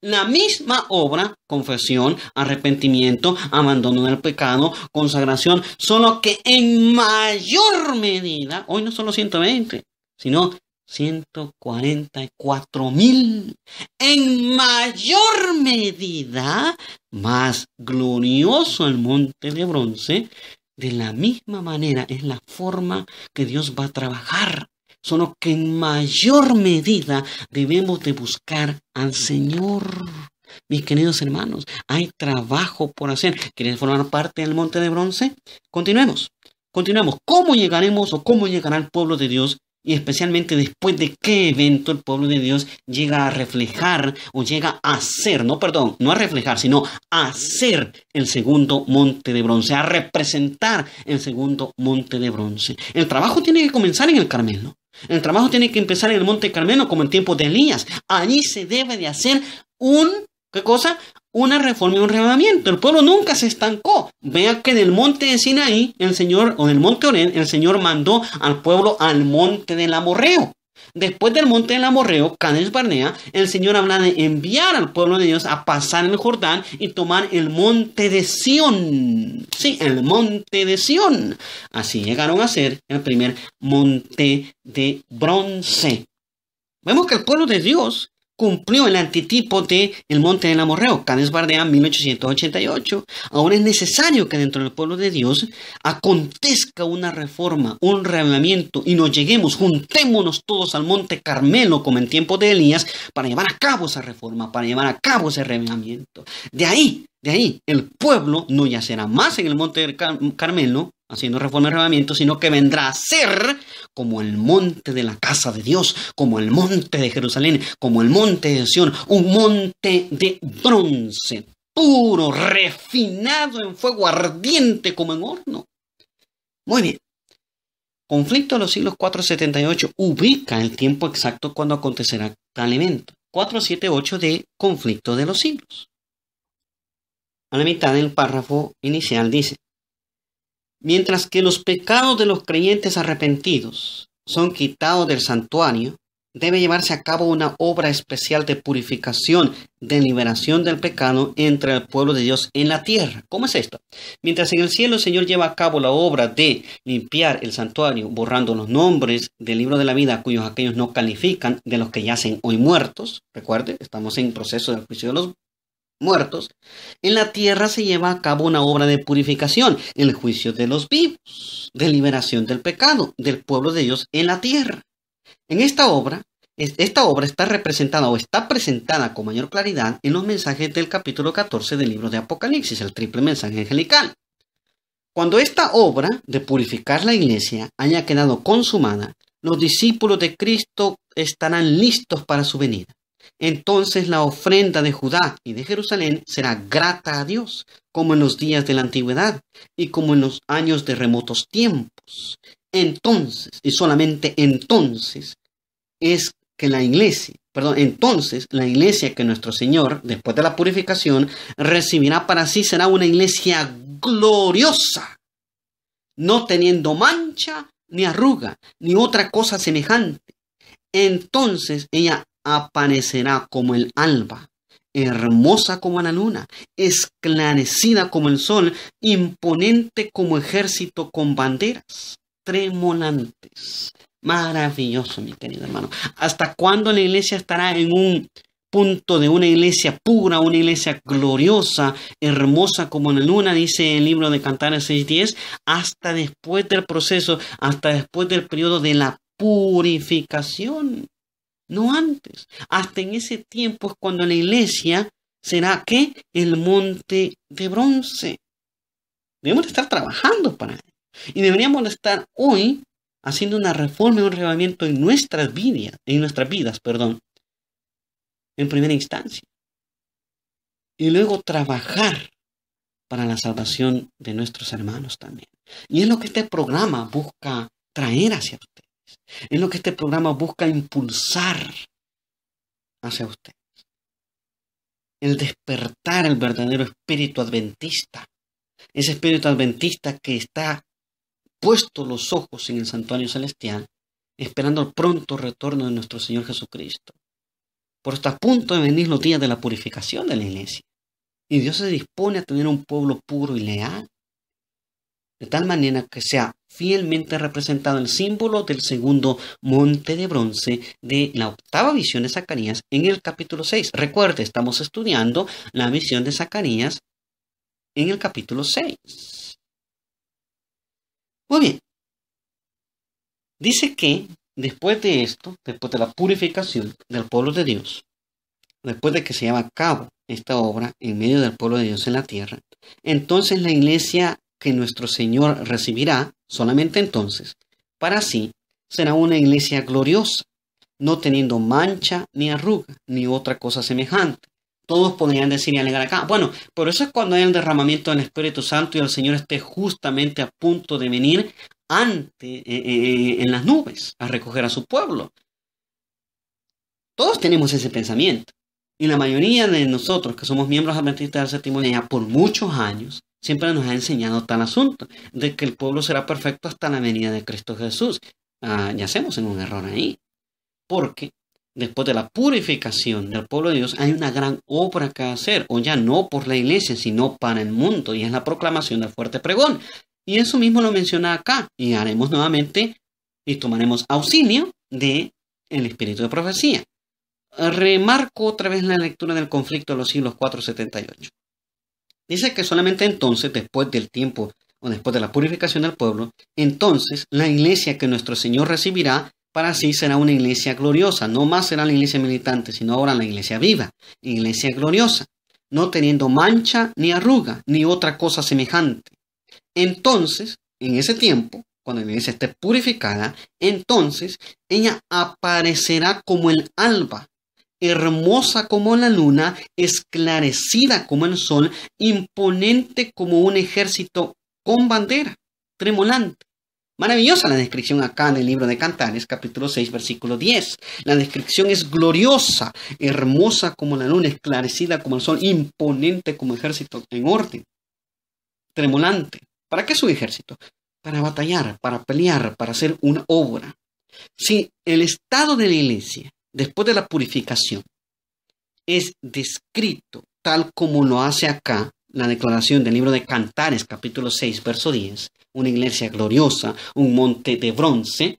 La misma obra, confesión, arrepentimiento, abandono del pecado, consagración, solo que en mayor medida, hoy no solo 120, sino 144 mil en mayor medida más glorioso el monte de bronce, de la misma manera es la forma que Dios va a trabajar. Solo que en mayor medida debemos de buscar al Señor. Mis queridos hermanos, hay trabajo por hacer. ¿quieren formar parte del monte de bronce? Continuemos. continuemos, ¿Cómo llegaremos o cómo llegará el pueblo de Dios y especialmente después de qué evento el pueblo de Dios llega a reflejar o llega a ser, no perdón, no a reflejar, sino a ser el segundo monte de bronce, a representar el segundo monte de bronce. El trabajo tiene que comenzar en el Carmelo. El trabajo tiene que empezar en el monte Carmelo como en tiempo de Elías. Allí se debe de hacer un ¿Qué cosa? una reforma y un renovamiento. El pueblo nunca se estancó. Vea que en el monte de Sinaí, el Señor, o en el monte Orén, el Señor mandó al pueblo al monte del Amorreo. Después del monte del Amorreo, Cades Barnea, el Señor habla de enviar al pueblo de Dios a pasar el Jordán y tomar el monte de Sión. Sí, el monte de Sión. Así llegaron a ser el primer monte de bronce. Vemos que el pueblo de Dios cumplió el antitipo de El Monte del Amorreo, Canes Bardea, 1888. Ahora es necesario que dentro del pueblo de Dios acontezca una reforma, un revelamiento. y nos lleguemos, juntémonos todos al Monte Carmelo como en tiempo de Elías para llevar a cabo esa reforma, para llevar a cabo ese revelamiento. De ahí, de ahí, el pueblo no yacerá más en el Monte Carmelo, haciendo reforma y renovamiento, sino que vendrá a ser como el monte de la casa de Dios, como el monte de Jerusalén, como el monte de Sion un monte de bronce, puro, refinado en fuego ardiente como en horno. Muy bien. Conflicto de los siglos 478 ubica el tiempo exacto cuando acontecerá tal evento. 478 de conflicto de los siglos. A la mitad del párrafo inicial dice, Mientras que los pecados de los creyentes arrepentidos son quitados del santuario, debe llevarse a cabo una obra especial de purificación, de liberación del pecado entre el pueblo de Dios en la tierra. ¿Cómo es esto? Mientras en el cielo el Señor lleva a cabo la obra de limpiar el santuario, borrando los nombres del libro de la vida cuyos aquellos no califican de los que yacen hoy muertos. Recuerde, estamos en proceso de juicio de los muertos, en la tierra se lleva a cabo una obra de purificación, el juicio de los vivos, de liberación del pecado, del pueblo de Dios en la tierra. En esta obra, esta obra está representada o está presentada con mayor claridad en los mensajes del capítulo 14 del libro de Apocalipsis, el triple mensaje angelical. Cuando esta obra de purificar la iglesia haya quedado consumada, los discípulos de Cristo estarán listos para su venida. Entonces la ofrenda de Judá y de Jerusalén será grata a Dios, como en los días de la antigüedad y como en los años de remotos tiempos. Entonces, y solamente entonces, es que la iglesia, perdón, entonces la iglesia que nuestro Señor, después de la purificación, recibirá para sí será una iglesia gloriosa, no teniendo mancha, ni arruga, ni otra cosa semejante. Entonces ella aparecerá como el alba, hermosa como la luna, esclarecida como el sol, imponente como ejército con banderas tremolantes. Maravilloso, mi querido hermano. ¿Hasta cuándo la iglesia estará en un punto de una iglesia pura, una iglesia gloriosa, hermosa como la luna, dice el libro de Cantares 6.10, hasta después del proceso, hasta después del periodo de la purificación no antes. Hasta en ese tiempo es cuando la iglesia será que el monte de bronce. Debemos estar trabajando para él. Y deberíamos estar hoy haciendo una reforma y un relevamiento en nuestras vidas, en nuestras vidas, perdón, en primera instancia. Y luego trabajar para la salvación de nuestros hermanos también. Y es lo que este programa busca traer hacia usted. Es lo que este programa busca impulsar hacia ustedes, El despertar el verdadero espíritu adventista. Ese espíritu adventista que está puesto los ojos en el santuario celestial, esperando el pronto retorno de nuestro Señor Jesucristo. Por está a punto de venir los días de la purificación de la iglesia. Y Dios se dispone a tener un pueblo puro y leal de tal manera que sea fielmente representado el símbolo del segundo monte de bronce de la octava visión de Zacarías en el capítulo 6. Recuerde, estamos estudiando la visión de Zacarías en el capítulo 6. Muy bien. Dice que después de esto, después de la purificación del pueblo de Dios, después de que se lleva a cabo esta obra en medio del pueblo de Dios en la tierra, entonces la iglesia que nuestro Señor recibirá solamente entonces, para sí será una iglesia gloriosa, no teniendo mancha ni arruga ni otra cosa semejante. Todos podrían decir y alegar acá, bueno, pero eso es cuando hay el derramamiento del Espíritu Santo y el Señor esté justamente a punto de venir ante, eh, eh, eh, en las nubes a recoger a su pueblo. Todos tenemos ese pensamiento. Y la mayoría de nosotros que somos miembros adventistas de séptimo día por muchos años siempre nos ha enseñado tal asunto, de que el pueblo será perfecto hasta la venida de Cristo Jesús. Ah, hacemos en un error ahí, porque después de la purificación del pueblo de Dios hay una gran obra que hacer, o ya no por la iglesia, sino para el mundo, y es la proclamación del fuerte pregón. Y eso mismo lo menciona acá, y haremos nuevamente y tomaremos auxilio de el espíritu de profecía. Remarco otra vez la lectura del conflicto de los siglos 478. Dice que solamente entonces, después del tiempo o después de la purificación del pueblo, entonces la iglesia que nuestro Señor recibirá para sí será una iglesia gloriosa. No más será la iglesia militante, sino ahora la iglesia viva, iglesia gloriosa, no teniendo mancha ni arruga ni otra cosa semejante. Entonces, en ese tiempo, cuando la iglesia esté purificada, entonces ella aparecerá como el alba hermosa como la luna, esclarecida como el sol, imponente como un ejército con bandera, tremolante. Maravillosa la descripción acá en el libro de Cantares, capítulo 6, versículo 10. La descripción es gloriosa, hermosa como la luna, esclarecida como el sol, imponente como ejército en orden, tremolante. ¿Para qué su ejército? Para batallar, para pelear, para hacer una obra. Si el estado de la iglesia después de la purificación, es descrito tal como lo hace acá la declaración del libro de Cantares, capítulo 6, verso 10, una iglesia gloriosa, un monte de bronce,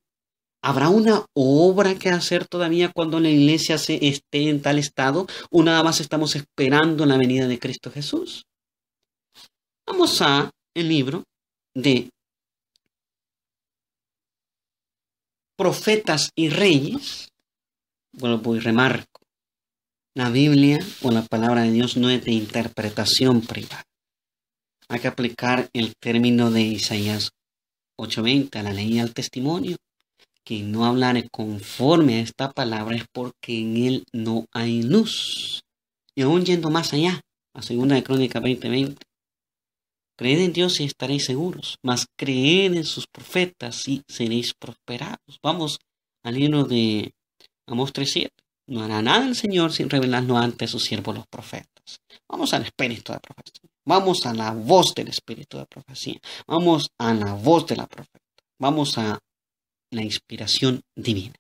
¿habrá una obra que hacer todavía cuando la iglesia se esté en tal estado o nada más estamos esperando la venida de Cristo Jesús? Vamos a el libro de Profetas y Reyes, vuelvo y pues remarco, la Biblia o la palabra de Dios no es de interpretación privada. Hay que aplicar el término de Isaías 8:20, la ley y al testimonio. Quien no hablare conforme a esta palabra es porque en él no hay luz. Y aún yendo más allá, a segunda de Crónica 20:20. Creed en Dios y estaréis seguros, mas creed en sus profetas y seréis prosperados. Vamos al libro de Amos 3.7. No hará nada el Señor sin revelarnos ante sus siervos los profetas. Vamos al espíritu de profecía. Vamos a la voz del espíritu de profecía. Vamos a la voz de la profeta. Vamos a la inspiración divina.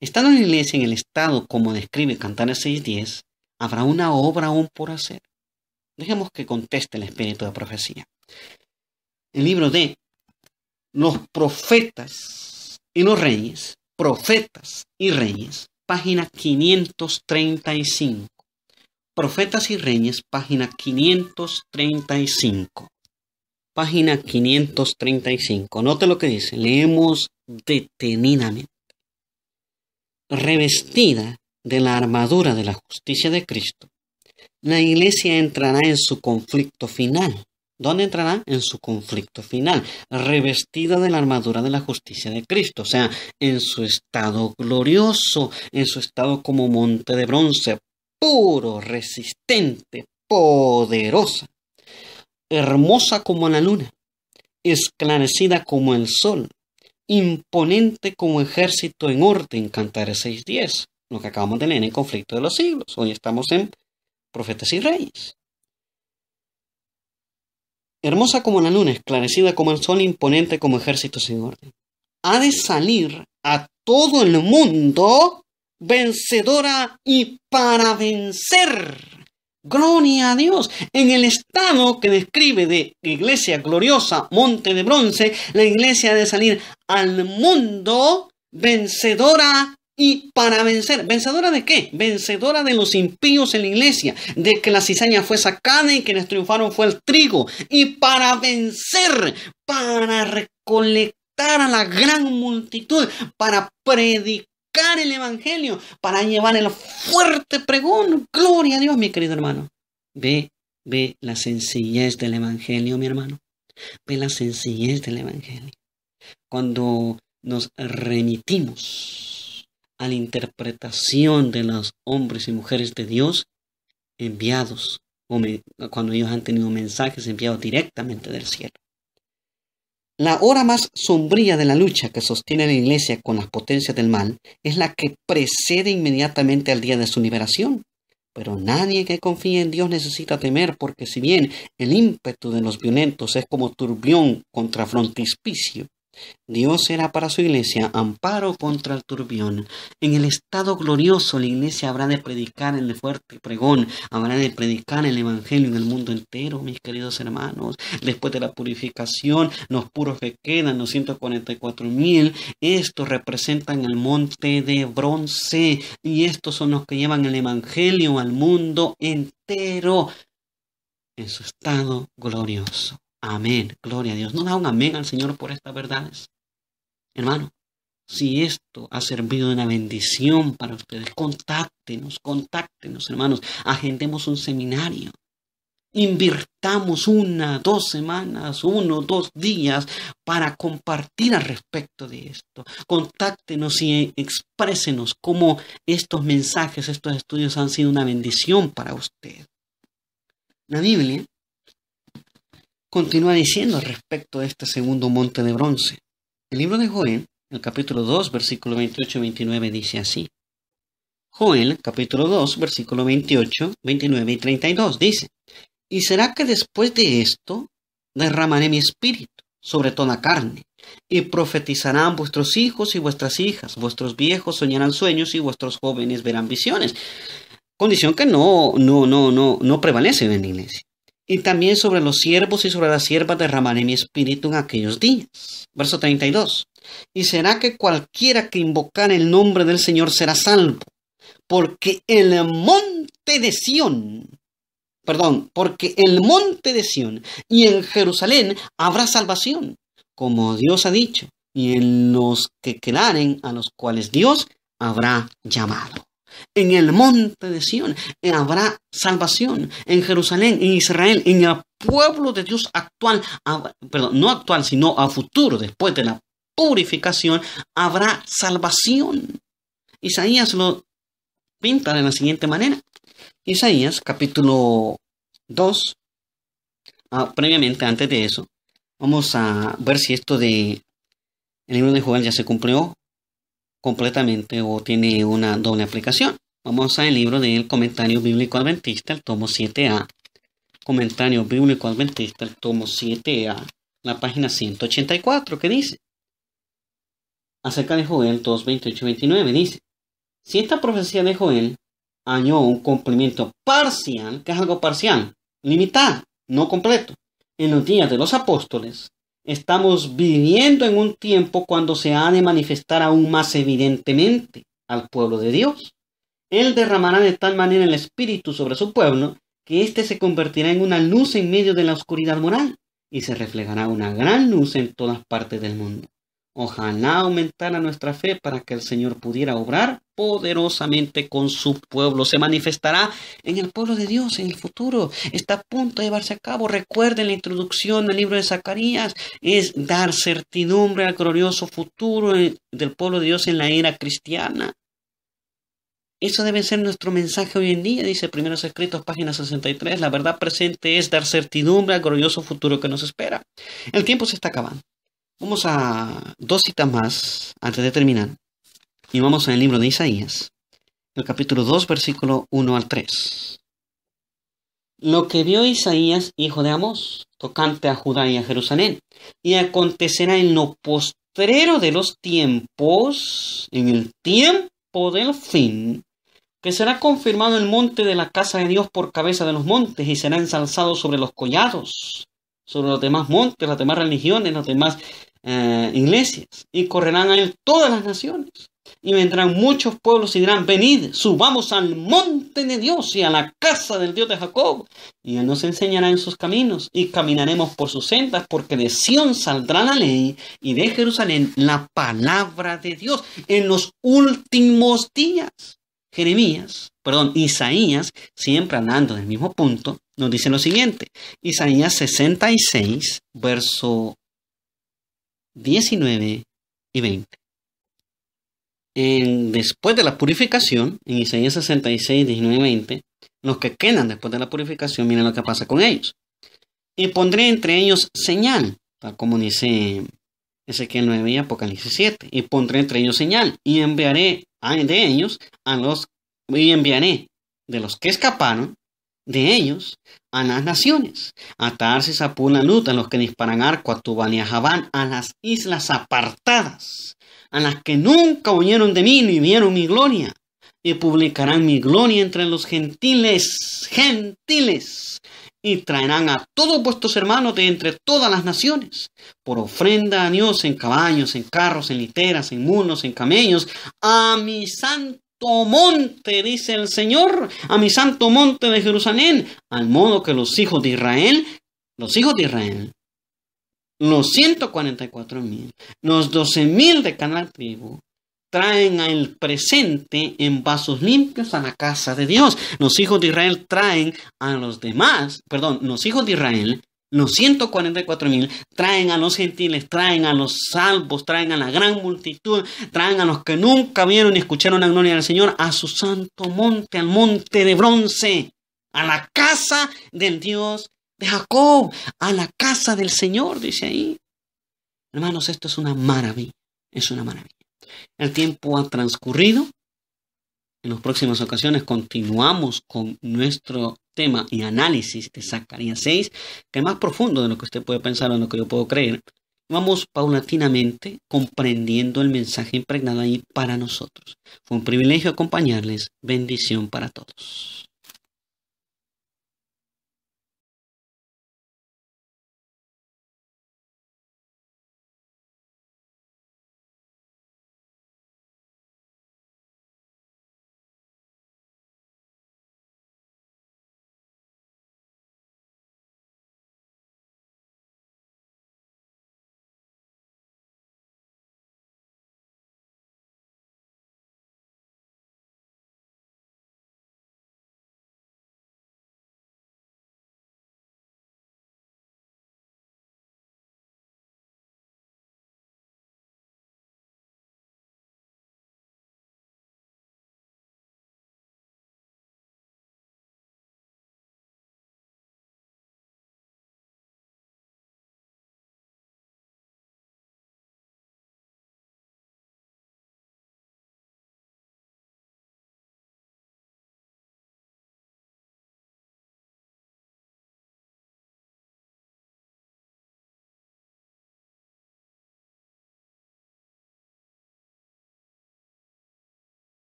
Estando en la iglesia en el estado como describe Cantares 6.10, habrá una obra aún por hacer. Dejemos que conteste el espíritu de profecía. El libro de los profetas y los reyes Profetas y Reyes, página 535. Profetas y Reyes, página 535. Página 535. Note lo que dice. Leemos detenidamente. Revestida de la armadura de la justicia de Cristo, la iglesia entrará en su conflicto final donde entrará en su conflicto final, revestida de la armadura de la justicia de Cristo, o sea, en su estado glorioso, en su estado como monte de bronce, puro, resistente, poderosa, hermosa como la luna, esclarecida como el sol, imponente como ejército en orden, Cantares 6.10, lo que acabamos de leer en Conflicto de los Siglos. Hoy estamos en Profetas y Reyes. Hermosa como la luna, esclarecida como el sol, imponente como ejército sin orden. Ha de salir a todo el mundo vencedora y para vencer. Gloria a Dios. En el estado que describe de iglesia gloriosa, monte de bronce, la iglesia ha de salir al mundo vencedora y para vencer. ¿Vencedora de qué? Vencedora de los impíos en la iglesia, de que la cizaña fue sacada y quienes triunfaron fue el trigo. Y para vencer, para recolectar a la gran multitud, para predicar el evangelio, para llevar el fuerte pregón. Gloria a Dios, mi querido hermano. Ve, ve la sencillez del evangelio, mi hermano. Ve la sencillez del evangelio. Cuando nos remitimos a la interpretación de los hombres y mujeres de Dios enviados, cuando ellos han tenido mensajes enviados directamente del cielo. La hora más sombría de la lucha que sostiene la Iglesia con las potencias del mal es la que precede inmediatamente al día de su liberación. Pero nadie que confíe en Dios necesita temer, porque si bien el ímpetu de los violentos es como turbión contra frontispicio, Dios será para su iglesia amparo contra el turbión. En el estado glorioso la iglesia habrá de predicar el fuerte pregón, habrá de predicar el evangelio en el mundo entero, mis queridos hermanos. Después de la purificación, los puros que quedan, los 144 mil, estos representan el monte de bronce y estos son los que llevan el evangelio al mundo entero en su estado glorioso. Amén. Gloria a Dios. No da un amén al Señor por estas verdades. Hermano, si esto ha servido de una bendición para ustedes, contáctenos, contáctenos, hermanos. Agendemos un seminario. Invirtamos una, dos semanas, uno, dos días para compartir al respecto de esto. Contáctenos y exprésenos cómo estos mensajes, estos estudios han sido una bendición para usted. La Biblia continúa diciendo respecto a este segundo monte de bronce. El libro de Joel, el capítulo 2, versículo 28 y 29 dice así. Joel, capítulo 2, versículo 28, 29 y 32 dice, Y será que después de esto derramaré mi espíritu sobre toda carne, y profetizarán vuestros hijos y vuestras hijas, vuestros viejos soñarán sueños y vuestros jóvenes verán visiones. Condición que no, no, no, no, no prevalece en la iglesia y también sobre los siervos y sobre las siervas derramaré mi espíritu en aquellos días. Verso 32. Y será que cualquiera que invocar el nombre del Señor será salvo, porque el monte de Sión, perdón, porque el monte de Sión y en Jerusalén habrá salvación, como Dios ha dicho, y en los que quedaren a los cuales Dios habrá llamado. En el monte de Sión habrá salvación. En Jerusalén, en Israel, en el pueblo de Dios actual, perdón, no actual, sino a futuro, después de la purificación, habrá salvación. Isaías lo pinta de la siguiente manera. Isaías capítulo 2, ah, previamente antes de eso, vamos a ver si esto de el libro de Joel ya se cumplió completamente o tiene una doble aplicación. Vamos al libro del Comentario Bíblico Adventista, el tomo 7A. Comentario Bíblico Adventista, el tomo 7A, la página 184, que dice acerca de Joel 2, 28 y 29, dice, si esta profecía de Joel año un cumplimiento parcial, que es algo parcial, limitado, no completo, en los días de los apóstoles, Estamos viviendo en un tiempo cuando se ha de manifestar aún más evidentemente al pueblo de Dios. Él derramará de tal manera el Espíritu sobre su pueblo que éste se convertirá en una luz en medio de la oscuridad moral y se reflejará una gran luz en todas partes del mundo. Ojalá aumentara nuestra fe para que el Señor pudiera obrar poderosamente con su pueblo. Se manifestará en el pueblo de Dios en el futuro. Está a punto de llevarse a cabo. Recuerden la introducción del libro de Zacarías. Es dar certidumbre al glorioso futuro eh, del pueblo de Dios en la era cristiana. Eso debe ser nuestro mensaje hoy en día, dice Primeros Escritos, página 63. La verdad presente es dar certidumbre al glorioso futuro que nos espera. El tiempo se está acabando. Vamos a dos citas más antes de terminar. Y vamos en el libro de Isaías, el capítulo 2, versículo 1 al 3. Lo que vio Isaías, hijo de Amos, tocante a Judá y a Jerusalén, y acontecerá en lo postrero de los tiempos, en el tiempo del fin, que será confirmado el monte de la casa de Dios por cabeza de los montes, y será ensalzado sobre los collados, sobre los demás montes, las demás religiones, los demás eh, iglesias y correrán a él todas las naciones. Y vendrán muchos pueblos y dirán, venid, subamos al monte de Dios y a la casa del Dios de Jacob. Y Él nos enseñará en sus caminos y caminaremos por sus sendas, porque de Sión saldrá la ley y de Jerusalén la palabra de Dios en los últimos días. Jeremías, perdón, Isaías, siempre en del mismo punto, nos dice lo siguiente. Isaías 66, verso 19 y 20. después de la purificación, en Isaías 66, 19 y 20, los que quedan después de la purificación, miren lo que pasa con ellos. Y pondré entre ellos señal, tal como dice Ezequiel 9 y Apocalipsis 7. Y pondré entre ellos señal, y enviaré a, de ellos a los, y enviaré de los que escaparon de ellos a las naciones, a Tarsis, a Punalut, a los que disparan arco, a tu y a a las islas apartadas, a las que nunca huyeron de mí ni vieron mi gloria, y publicarán mi gloria entre los gentiles, gentiles, y traerán a todos vuestros hermanos de entre todas las naciones, por ofrenda a Dios en caballos, en carros, en literas, en mulos, en camellos, a mi santo monte, dice el Señor, a mi santo monte de Jerusalén, al modo que los hijos de Israel, los hijos de Israel, los 144 mil, los 12 mil de canal tribu, traen al presente en vasos limpios a la casa de Dios. Los hijos de Israel traen a los demás, perdón, los hijos de Israel los 144 mil traen a los gentiles, traen a los salvos, traen a la gran multitud, traen a los que nunca vieron ni escucharon la gloria del Señor, a su santo monte, al monte de bronce, a la casa del Dios de Jacob, a la casa del Señor, dice ahí. Hermanos, esto es una maravilla, es una maravilla. El tiempo ha transcurrido. En las próximas ocasiones continuamos con nuestro tema y análisis de Zacarías 6, que es más profundo de lo que usted puede pensar o de lo que yo puedo creer, vamos paulatinamente comprendiendo el mensaje impregnado ahí para nosotros. Fue un privilegio acompañarles. Bendición para todos.